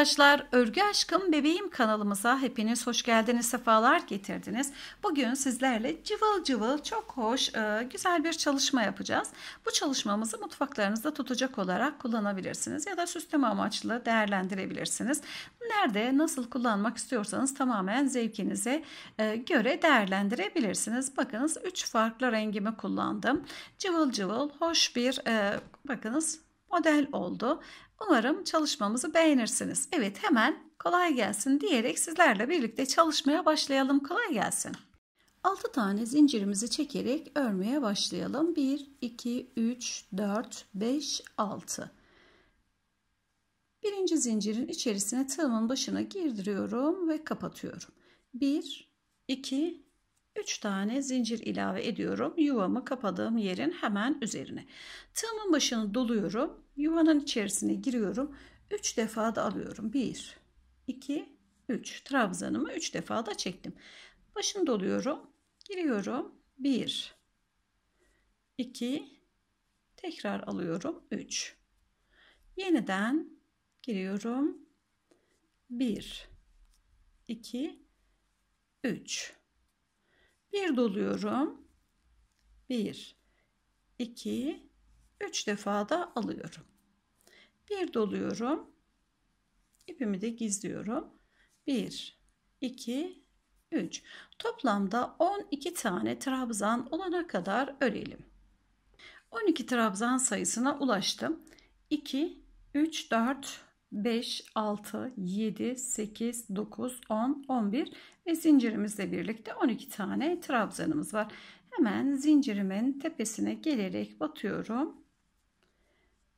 arkadaşlar, Örgü Aşkım Bebeğim kanalımıza hepiniz hoş geldiniz, sefalar getirdiniz. Bugün sizlerle cıvıl cıvıl, çok hoş, e, güzel bir çalışma yapacağız. Bu çalışmamızı mutfaklarınızda tutacak olarak kullanabilirsiniz ya da süsleme amaçlı değerlendirebilirsiniz. Nerede, nasıl kullanmak istiyorsanız tamamen zevkinize e, göre değerlendirebilirsiniz. Bakınız 3 farklı rengimi kullandım. Cıvıl cıvıl, hoş bir, e, bakınız model oldu. Umarım çalışmamızı beğenirsiniz. Evet hemen kolay gelsin diyerek sizlerle birlikte çalışmaya başlayalım. Kolay gelsin. 6 tane zincirimizi çekerek örmeye başlayalım. 1, 2, 3, 4, 5, 6. Birinci zincirin içerisine tığımın başına girdiriyorum ve kapatıyorum. 1, 2, 3 tane zincir ilave ediyorum. Yuvamı kapadığım yerin hemen üzerine. Tığımın başını doluyorum Yuvanın içerisine giriyorum. 3 defa da alıyorum. 1, 2, 3. Trabzanımı 3 defa da çektim. Başını doluyorum. Giriyorum. 1, 2, tekrar alıyorum. 3. Yeniden giriyorum. 1, 2, 3. Bir doluyorum. 1, 2, 3 defa da alıyorum. Bir doluyorum. İpimi de gizliyorum. 1 2 3. Toplamda 12 tane trabzan olana kadar örelim. 12 trabzan sayısına ulaştım. 2 3 4 5 6 7 8 9 10 11 ve zincirimizle birlikte 12 tane trabzanımız var. Hemen zincirimin tepesine gelerek batıyorum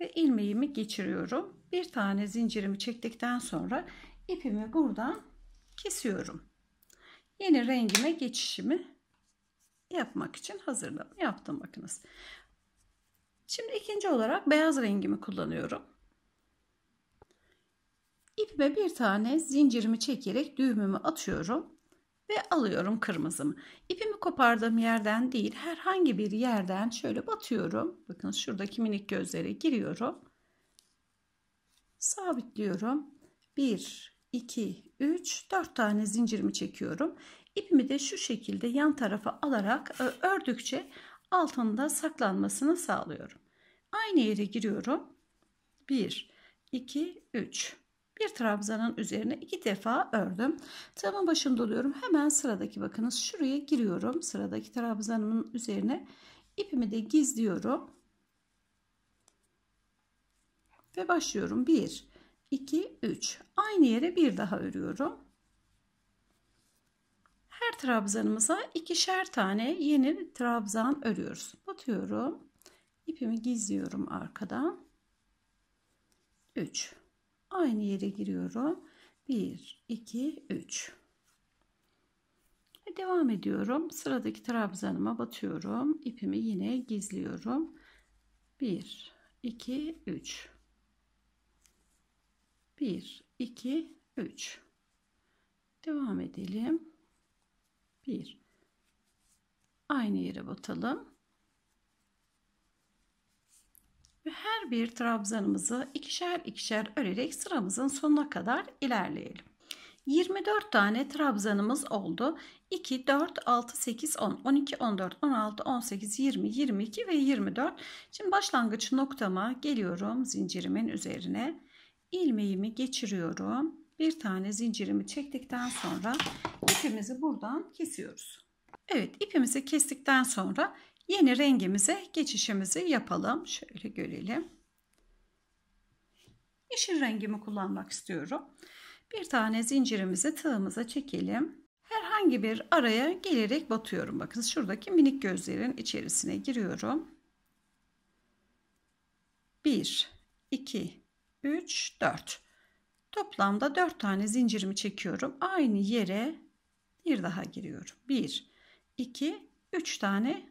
ve ilmeğimi geçiriyorum. Bir tane zincirimi çektikten sonra ipimi buradan kesiyorum. Yeni rengime geçişimi yapmak için hazırladım. Yaptım bakınız. Şimdi ikinci olarak beyaz rengimi kullanıyorum. İpime bir tane zincirimi çekerek düğümümü atıyorum ve alıyorum kırmızımı. İpimi kopardığım yerden değil herhangi bir yerden şöyle batıyorum. Bakın şuradaki minik gözlere giriyorum. Sabitliyorum. 1, 2, 3, 4 tane zincirimi çekiyorum. İpimi de şu şekilde yan tarafa alarak e, ördükçe altında saklanmasını sağlıyorum. Aynı yere giriyorum. 1, 2, 3 bir trabzanın üzerine iki defa ördüm. Tığımın başını doluyorum. Hemen sıradaki bakınız şuraya giriyorum. Sıradaki trabzanımın üzerine ipimi de gizliyorum. Ve başlıyorum. 1, 2, 3. Aynı yere bir daha örüyorum. Her trabzanımıza ikişer tane yeni trabzan örüyoruz. Batıyorum. İpimi gizliyorum arkadan. 3 Aynı yere giriyorum. 1, 2, 3. Ve devam ediyorum. Sıradaki trabzanıma batıyorum. İpimi yine gizliyorum. 1, 2, 3. 1, 2, 3. Devam edelim. 1. Aynı yere batalım. ve her bir trabzanımızı ikişer ikişer örerek sıramızın sonuna kadar ilerleyelim. 24 tane trabzanımız oldu. 2, 4, 6, 8, 10, 12, 14, 16, 18, 20, 22 ve 24. Şimdi başlangıç noktama geliyorum zincirimin üzerine. ilmeğimi geçiriyorum. Bir tane zincirimi çektikten sonra ipimizi buradan kesiyoruz. Evet ipimizi kestikten sonra yeni rengimize geçişimizi yapalım. Şöyle görelim. Yeşil rengimi kullanmak istiyorum. Bir tane zincirimizi tığımıza çekelim. Herhangi bir araya gelerek batıyorum. Bakın şuradaki minik gözlerin içerisine giriyorum. 1, 2, 3, 4. Toplamda 4 tane zincirimi çekiyorum. Aynı yere bir daha giriyorum. 1, 2, 3 tane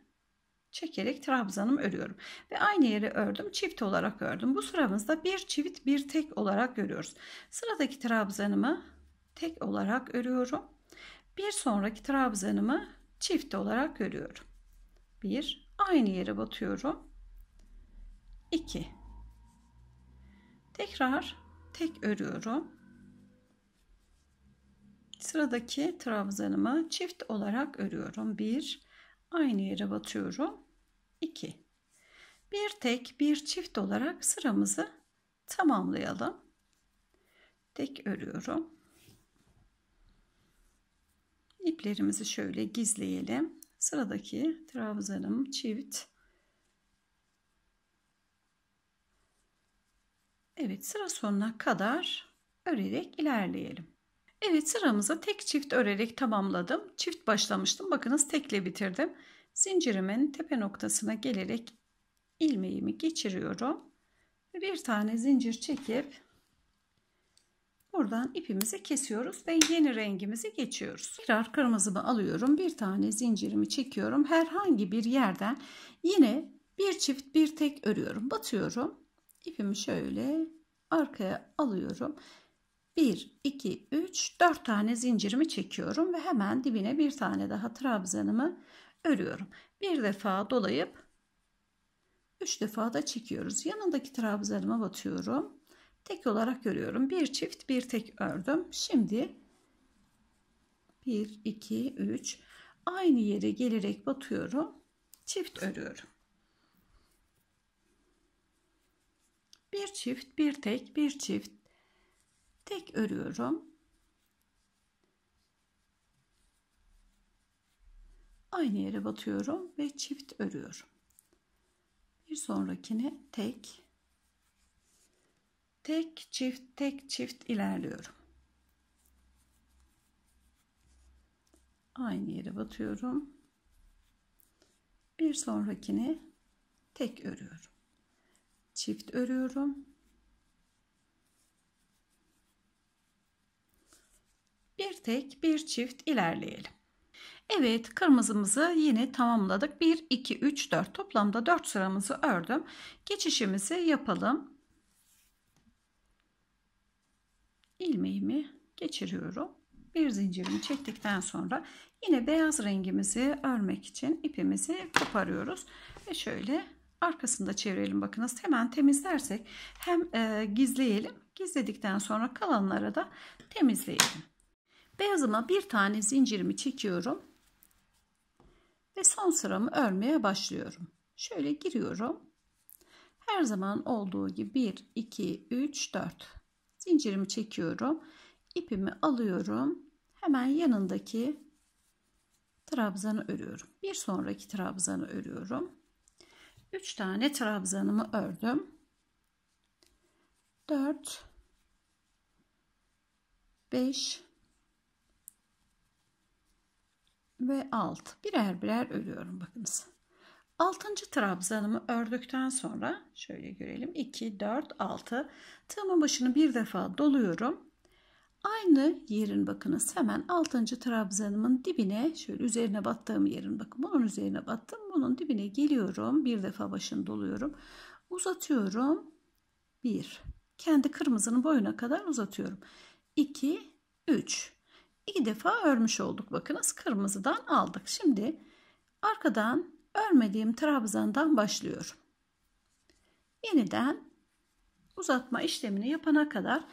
çekerek trabzanımı örüyorum. Ve aynı yeri ördüm. Çift olarak ördüm. Bu sıramızda bir çift bir tek olarak görüyoruz. Sıradaki trabzanımı tek olarak örüyorum. Bir sonraki trabzanımı çift olarak örüyorum. Bir, aynı yere batıyorum. İki. tekrar tek örüyorum. Sıradaki trabzanımı çift olarak örüyorum. Bir aynı yere batıyorum. 2. Bir tek bir çift olarak sıramızı tamamlayalım. Tek örüyorum. İplerimizi şöyle gizleyelim. Sıradaki trabzanım çift. Evet sıra sonuna kadar örerek ilerleyelim. Evet sıramızı tek çift örerek tamamladım. Çift başlamıştım. Bakınız tekle bitirdim. Zincirimin tepe noktasına gelerek ilmeğimi geçiriyorum. Bir tane zincir çekip buradan ipimizi kesiyoruz ve yeni rengimizi geçiyoruz. Tekrar kırmızımı alıyorum. Bir tane zincirimi çekiyorum. Herhangi bir yerden yine bir çift bir tek örüyorum. Batıyorum. İpimi şöyle arkaya alıyorum 1, 2, 3, 4 tane zincirimi çekiyorum ve hemen dibine bir tane daha trabzanımı örüyorum. Bir defa dolayıp 3 defa da çekiyoruz. Yanındaki trabzanıma batıyorum. Tek olarak örüyorum. Bir çift bir tek ördüm. Şimdi 1, 2, 3 aynı yere gelerek batıyorum. Çift örüyorum. Bir çift bir tek bir çift tek örüyorum. Aynı yere batıyorum ve çift örüyorum. Bir sonrakine tek tek çift tek çift ilerliyorum. Aynı yere batıyorum. Bir sonrakine tek örüyorum. Çift örüyorum. Bir tek bir çift ilerleyelim. Evet kırmızımızı yine tamamladık. 1, 2, 3, 4 toplamda 4 sıramızı ördüm. Geçişimizi yapalım. Ilmeğimi geçiriyorum. Bir zincirimi çektikten sonra yine beyaz rengimizi örmek için ipimizi koparıyoruz. Ve şöyle arkasında çevirelim bakınız. Hemen temizlersek hem e, gizleyelim. Gizledikten sonra kalanlara da temizleyelim. Beyazıma bir tane zincirimi çekiyorum. Ve son sıramı örmeye başlıyorum. Şöyle giriyorum. Her zaman olduğu gibi 1, 2, 3, 4. Zincirimi çekiyorum. İpimi alıyorum. Hemen yanındaki trabzanı örüyorum. Bir sonraki trabzanı örüyorum. 3 tane trabzanımı ördüm. 4 5 ve alt. Birer birer örüyorum bakınız. Altıncı trabzanımı ördükten sonra şöyle görelim. 2, 4, 6. Tığımın başını bir defa doluyorum. Aynı yerin bakınız hemen altıncı trabzanımın dibine şöyle üzerine battığım yerin bakın bunun üzerine battım. Bunun dibine geliyorum. Bir defa başını doluyorum. Uzatıyorum. 1. Kendi kırmızının boyuna kadar uzatıyorum. 2, 3 iki defa örmüş olduk. Bakınız kırmızıdan aldık. Şimdi arkadan örmediğim trabzandan başlıyorum. Yeniden uzatma işlemini yapana kadar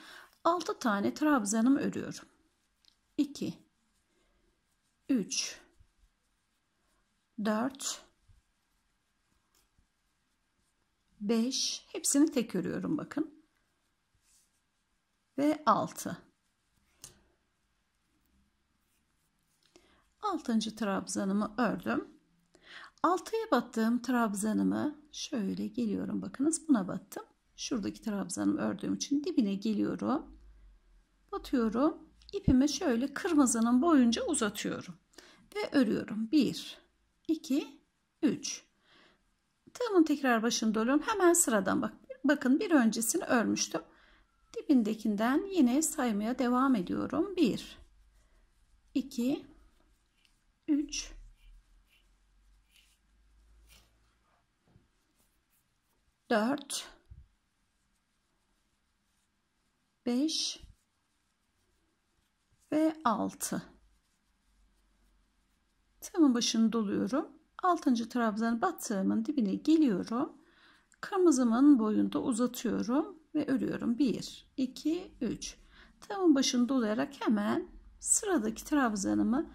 6 tane trabzanımı örüyorum. 2 3 4 5 hepsini tek örüyorum bakın. Ve 6 altıncı trabzanımı ördüm. Altıya battığım trabzanımı şöyle geliyorum. Bakınız buna battım. Şuradaki trabzanımı ördüğüm için dibine geliyorum. Batıyorum. İpimi şöyle kırmızının boyunca uzatıyorum. Ve örüyorum. 1, 2, 3. Tığımın tekrar başını doluyorum. Hemen sıradan bak. Bakın bir öncesini örmüştüm. Dibindekinden yine saymaya devam ediyorum. 1, 2, 3 4 5 ve 6 tığımın başını doluyorum 6. trabzanı battığımın dibine geliyorum kırmızımın boyunda uzatıyorum ve örüyorum 1 2 3 tığımın başını dolayarak hemen sıradaki trabzanımı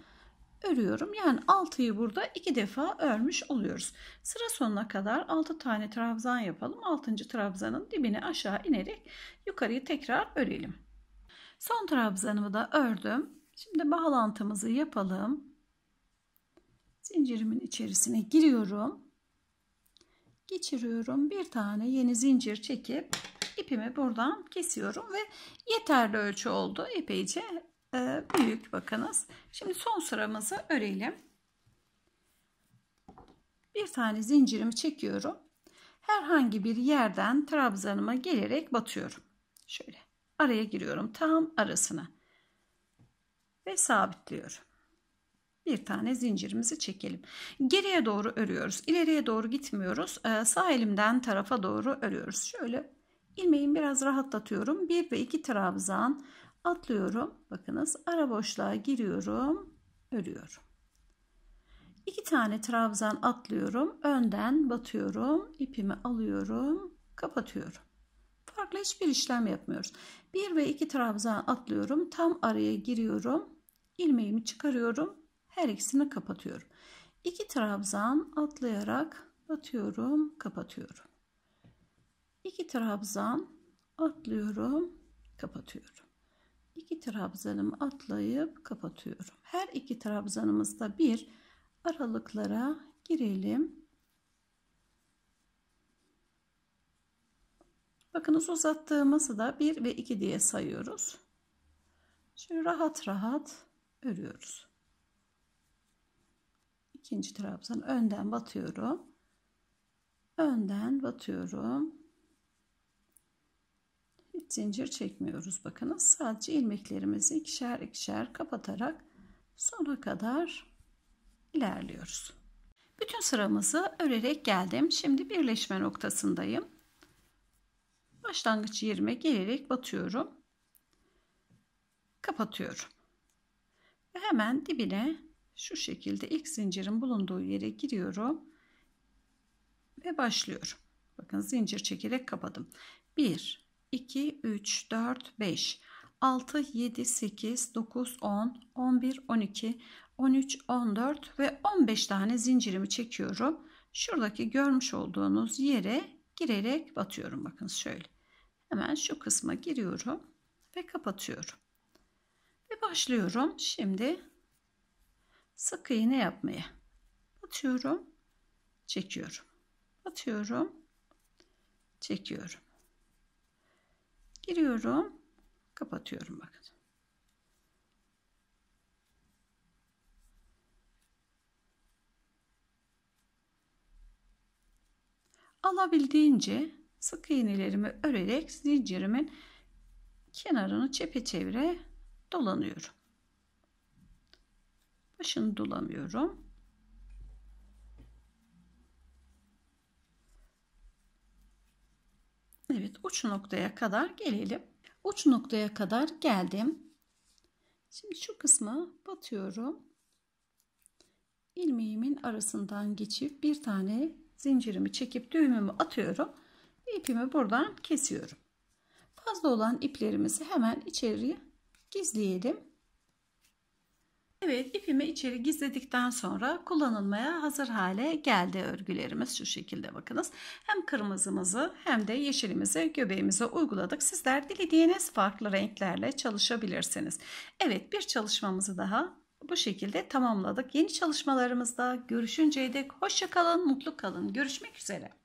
örüyorum. Yani 6'yı burada 2 defa örmüş oluyoruz. Sıra sonuna kadar 6 tane trabzan yapalım. 6. trabzanın dibine aşağı inerek yukarıyı tekrar örelim. Son trabzanımı da ördüm. Şimdi bağlantımızı yapalım. Zincirimin içerisine giriyorum. Geçiriyorum. Bir tane yeni zincir çekip ipimi buradan kesiyorum ve yeterli ölçü oldu. Epeyce ee, büyük bakınız. Şimdi son sıramızı örelim. Bir tane zincirimi çekiyorum. Herhangi bir yerden trabzanıma gelerek batıyorum. Şöyle araya giriyorum tam arasına. Ve sabitliyorum. Bir tane zincirimizi çekelim. Geriye doğru örüyoruz. İleriye doğru gitmiyoruz. Ee, sağ elimden tarafa doğru örüyoruz. Şöyle ilmeğimi biraz rahatlatıyorum. Bir ve iki trabzan atlıyorum. Bakınız ara boşluğa giriyorum, örüyorum. İki tane trabzan atlıyorum. Önden batıyorum, ipimi alıyorum, kapatıyorum. Farklı hiçbir işlem yapmıyoruz. Bir ve iki trabzan atlıyorum. Tam araya giriyorum. ilmeğimi çıkarıyorum. Her ikisini kapatıyorum. İki trabzan atlayarak batıyorum, kapatıyorum. İki trabzan atlıyorum, kapatıyorum iki trabzanımı atlayıp kapatıyorum. Her iki trabzanımızda bir aralıklara girelim. Bakınız uzattığımızı da 1 ve 2 diye sayıyoruz. Şöyle rahat rahat örüyoruz. İkinci trabzan önden batıyorum. Önden batıyorum zincir çekmiyoruz bakınız. Sadece ilmeklerimizi ikişer ikişer kapatarak sona kadar ilerliyoruz. Bütün sıramızı örerek geldim. Şimdi birleşme noktasındayım. Başlangıç yerime gelerek batıyorum. Kapatıyorum. Ve hemen dibine şu şekilde ilk zincirin bulunduğu yere giriyorum. Ve başlıyorum. Bakın zincir çekerek kapadım. 1 2, 3, 4, 5, 6, 7, 8, 9, 10, 11, 12, 13, 14 ve 15 tane zincirimi çekiyorum. Şuradaki görmüş olduğunuz yere girerek batıyorum. Bakın şöyle. Hemen şu kısma giriyorum ve kapatıyorum. Ve başlıyorum. Şimdi sık iğne yapmaya. Batıyorum, çekiyorum. Batıyorum, çekiyorum. Giriyorum. Kapatıyorum bakın. Alabildiğince sık iğnelerimi örerek zincirimin kenarını çepeçevre dolanıyorum. Başını dolamıyorum. Evet uç noktaya kadar gelelim. Uç noktaya kadar geldim. Şimdi şu kısma batıyorum. Ilmeğimin arasından geçip bir tane zincirimi çekip düğümümü atıyorum. İpimi buradan kesiyorum. Fazla olan iplerimizi hemen içeriye gizleyelim. Evet ipimi içeri gizledikten sonra kullanılmaya hazır hale geldi örgülerimiz şu şekilde bakınız. Hem kırmızımızı hem de yeşilimizi göbeğimize uyguladık. Sizler dilediğiniz farklı renklerle çalışabilirsiniz. Evet bir çalışmamızı daha bu şekilde tamamladık. Yeni çalışmalarımızda görüşünceye dek hoşçakalın, mutlu kalın. Görüşmek üzere.